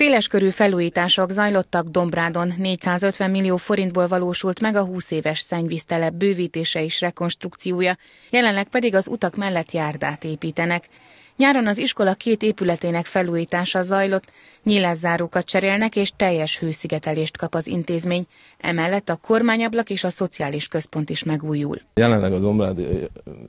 Széleskörű felújítások zajlottak Dombrádon, 450 millió forintból valósult meg a 20 éves szennyvíztelep bővítése és rekonstrukciója, jelenleg pedig az utak mellett járdát építenek. Nyáron az iskola két épületének felújítása zajlott, nyílászárókat cserélnek és teljes hőszigetelést kap az intézmény. Emellett a kormányablak és a szociális központ is megújul. Jelenleg a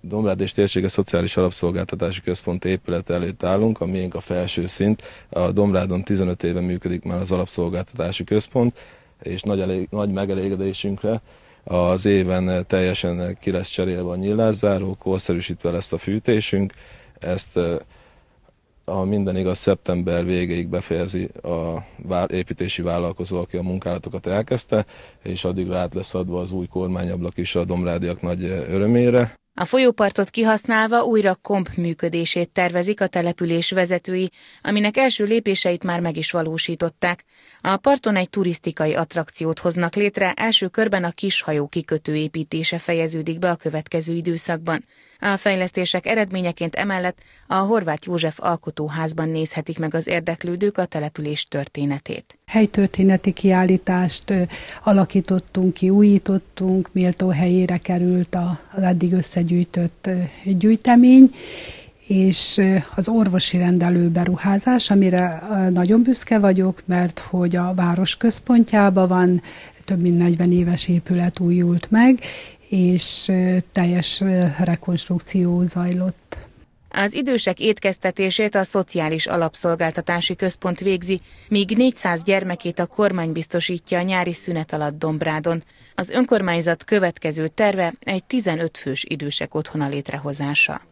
Dombrád, és térsége szociális alapszolgáltatási központ épület előtt állunk, a miénk a felső szint. A Dombrádon 15 éve működik már az alapszolgáltatási központ, és nagy, elég, nagy megelégedésünkre az éven teljesen ki lesz cserélve a nyílászárók, korszerűsítve lesz a fűtésünk, ezt a minden igaz, szeptember végéig befejezi a építési vállalkozó, aki a munkálatokat elkezdte, és addig át lesz adva az új kormányablak is a domrádiak nagy örömére. A folyópartot kihasználva újra komp működését tervezik a település vezetői, aminek első lépéseit már meg is valósították. A parton egy turisztikai attrakciót hoznak létre, első körben a kishajó kikötő építése fejeződik be a következő időszakban. A fejlesztések eredményeként emellett a Horváth József Alkotóházban nézhetik meg az érdeklődők a település történetét. Helytörténeti kiállítást alakítottunk ki, újítottunk, méltó helyére került az eddig összegyűjtött gyűjtemény, és az orvosi rendelő beruházás, amire nagyon büszke vagyok, mert hogy a város központjában van, több mint 40 éves épület újult meg, és teljes rekonstrukció zajlott. Az idősek étkeztetését a Szociális Alapszolgáltatási Központ végzi, míg 400 gyermekét a kormány biztosítja a nyári szünet alatt Dombrádon. Az önkormányzat következő terve egy 15 fős idősek otthona létrehozása.